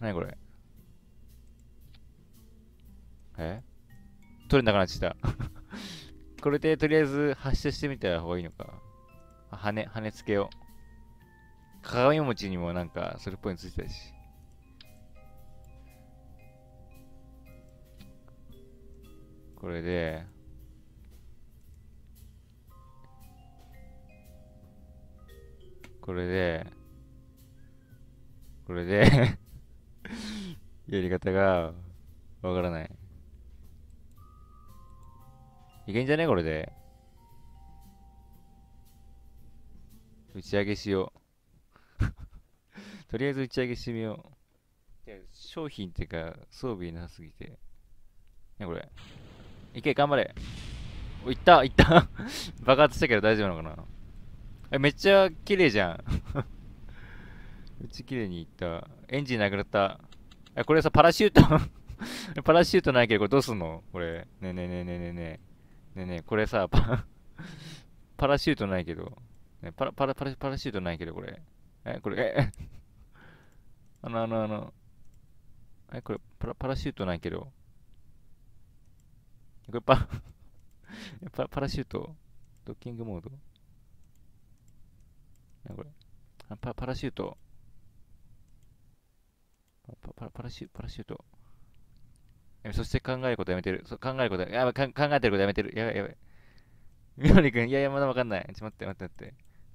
何これえ取れなくなっちゃった これでとりあえず発射してみた方がいいのか。羽、羽付けを。鏡餅にもなんかそれっぽいのついてたし。これで、これで、これでやり方がわからない。いけんじゃねこれで。打ち上げしよう。とりあえず打ち上げしてみよう。商品ってか装備なすぎて。ねこれ。いけ、頑張れ。お、いったいった 爆発したけど大丈夫なのかなえ、めっちゃ綺麗じゃん めっちゃ綺麗にいった。エンジンなくなった。これさ、パラシュート パラシュートないけど、これどうすんのこれ。ねえねえねえねえねえねえ。ねえねえ、これさ、パパラシュートないけど。ね、パラ、パラ、パラ、パラシュートないけど、これ。え、これ、え、あの、あの、あの、え、これ、パラ、パラシュートないけど。これ、パ、パパラシュート、ドッキングモード。これ。パパラシュート。パパパラシュパラシュート。そして考えることやめてる。そ考えることやばい、考えてることやめてる。やばい、やばい。みのりくん、いやいや、まだわかんない。ちょ、待って、待って、待って。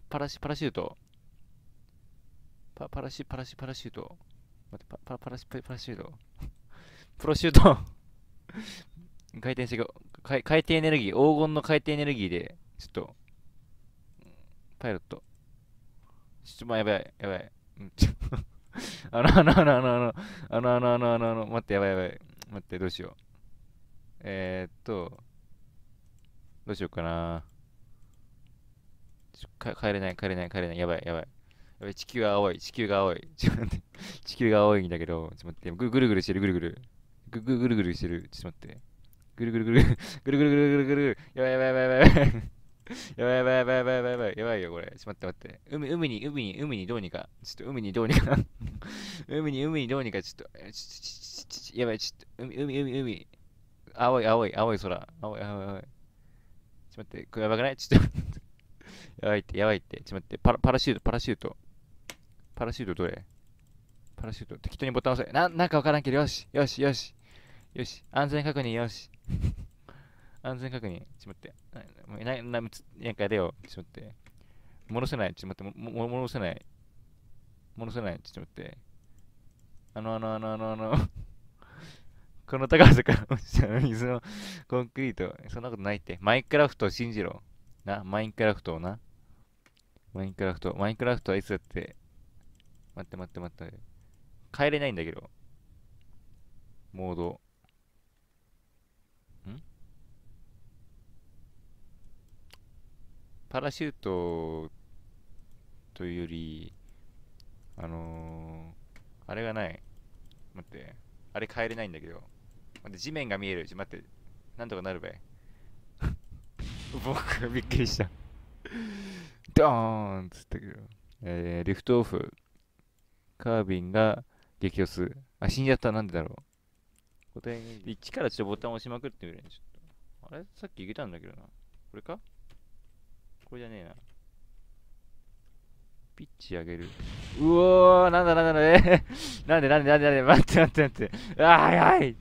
パラシ、パラシュート。パ、パラシ、パラシ、パラシュート。待って、パ、パラ、パラシ、パラシュート。プロシュート回転していこう。回転エネルギー、黄金の回転エネルギーで、ちょっと、パイロット。ちょっと、まあ、やばい、やばい。うん、ちょあの、あの、あの、あの、あの、あの、あの、あの、あの、待って、やばいやばい。待って、どうしよう。えー、っと、どうしようかな。か帰れない、帰れない、帰れない。やばい、やばい。やばい、地球が青い、地球が青い。ちょっと待って、地球が青いんだけど、ちょっと待って、ぐるぐるしてる、ぐるぐる。ぐるぐるぐるしてる、ちょっと待って。ぐるぐるぐる、ぐるぐるぐるぐるぐるぐる。やばいやばいやばいやばい。やばいやばいやばいやばいやばいやばいやばいよこれ。ちょっと待って待って。海海に海に海にどうにか。ちょっと海にどうにか。海に海にどうにかちょっと。ちちちやばいちょっと海海海海。青い青い青い空。青い青い青い。ちょっと待って。これやばくないちょっと。やばいってやばいって。ちょっと待って。パラパラシュートパラシュート。パラシュートどれパラシュート。適当にボタン押せ。ななんかわからんけどよしよしよし。よし。安全確認よし。安全確認ちまって。な、な、なんかやれよ、ちまって。戻せない、ちょっと待って、も、も、戻せない。戻せない、ちょっと待って。あの、あの、あの、あの、あの この高さから落ちた水のコンクリート。そんなことないって。マインクラフトを信じろ。な、マインクラフトをな。マインクラフト、マインクラフトはいつだって。待って待って待って。帰れないんだけど。モード。パラシュートというより、あのー、あれがない。待って、あれ変えれないんだけど。待って、地面が見える。ち待って、なんとかなるべ。僕、がびっくりしたドーンっつったけど。えー、リフトオフ。カービンが激押す。あ、死んじゃった。なんでだろう。答え1からちょっとボタン押しまくってみるね。ちょっと。あれさっきいけたんだけどな。これかこじゃねえな。ピッチ上げる。うおー、なんだなんだなんだ、えなんでなんでなんでなんで、待って待って待って。あー、はい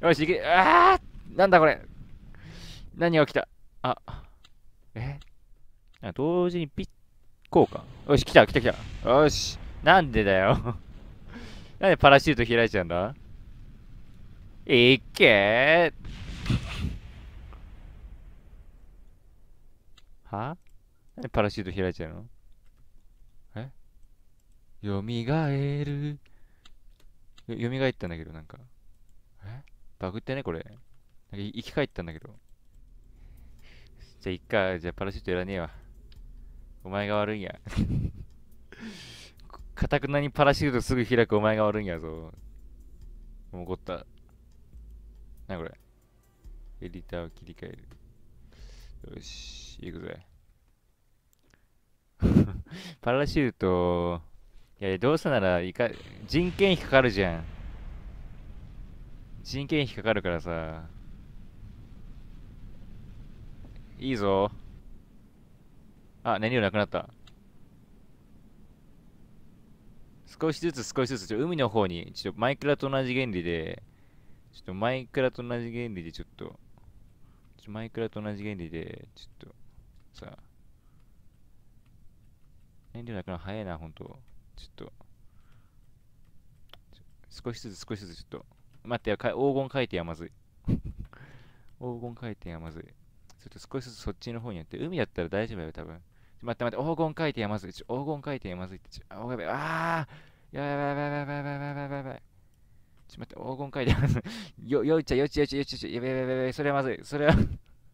よし、いけ、あー、なんだこれ。何が起きたあ、えあ同時にピッ、こうか。よし、来た来た来た。よし、なんでだよ。なんでパラシュート開いちゃうんだいけー。はパラシュート開いちゃうのえよみがえる。よみがえったんだけど、なんか。えバグってね、これ。なんか生き返ったんだけど。じゃあ、いっか。じゃあ、パラシュートいらねえわ。お前が悪いんや。かたくなにパラシュートすぐ開くお前が悪いんやぞ。怒った。なにこれ。エディターを切り替える。よし、行くぜ。パラシュート、いや、どうせならいか、人件費かかるじゃん。人件費かかるからさ。いいぞ。あ、燃料なくなった。少しずつ少しずつ、ちょ海の方に、ちょっとマイクラと同じ原理で、ちょっとマイクラと同じ原理で、ちょっと、ちょマイクラと同じ原理で、ちょっと、さあ。燃料なくなる早いな、ほんと。ちょっと。少しずつ少しずつちょっと。待ってよ、黄金回転はまずい。黄金回転はまずい。ちょっと少しずつそっちの方にやって。海だったら大丈夫だよ、多分。待って待って、黄金回転はまずい。ちょ黄金回転はまずいって。ちょあ、やばい。あーやばいやばいやばいやばいやばいやばいやばい。ちょっと待って、黄金回転はまずい。よ、よいちゃよいちゃよいちゃよいちゃ。やばいやばいやばい。それはまずい。それは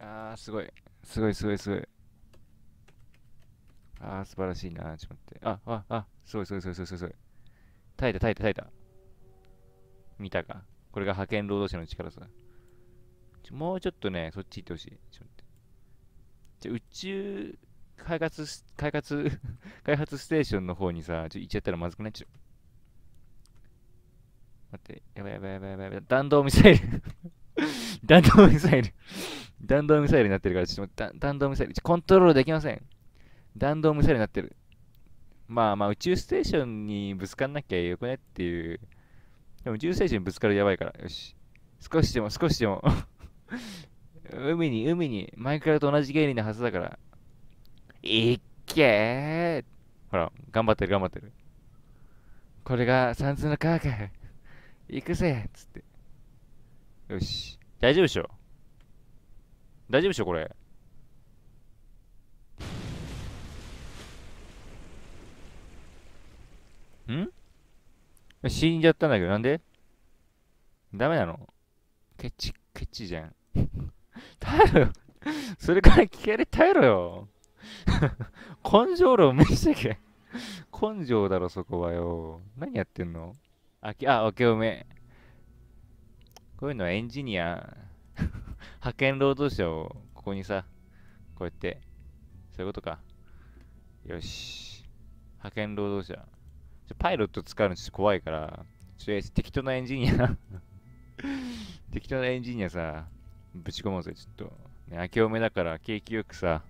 あー、すごい。すごい、すごい、すごい。あー、素晴らしいな。ちょっと待って。あ、あ、あ、すごい、すごい、すごい、すごい、すごい。耐えた、耐えた、耐えた。見たか。これが派遣労働者の力さ。もうちょっとね、そっち行ってほしい。ちょっとじゃ宇宙開発、開発、開発ステーションの方にさ、ちょ行っちゃったらまずくなっちゃう。待って、やばいやばいやばいやばい。弾道ミサイル 弾道ミサイル弾道ミサイルになってるから、ちょっと弾道ミサイル、コントロールできません。弾道ミサイルになってる。まあまあ、宇宙ステーションにぶつかんなきゃよくねっていう。でも宇宙ステーションにぶつかるやばいから。よし。少しでも、少しでも 海に、海に、マイクラと同じ原理なはずだから。いっけーほら、頑張ってる、頑張ってる。これが三通の川か。行くぜっつって。よし。大丈夫でしょ大丈夫でしょこれん死んじゃったんだけどなんでダメなのケチケチじゃん耐えろよそれから聞けれ耐えろよ 根性論見せてけ根性だろそこはよ何やってんのあきあ明けおめこういうのはエンジニア、派遣労働者をここにさ、こうやって、そういうことか。よし。派遣労働者。パイロット使うのちょっと怖いから、ちょっ適当なエンジニア 適当なエンジニアさ、ぶち込もうぜ、ちょっと。ね、明けおめだから、景気よくさ、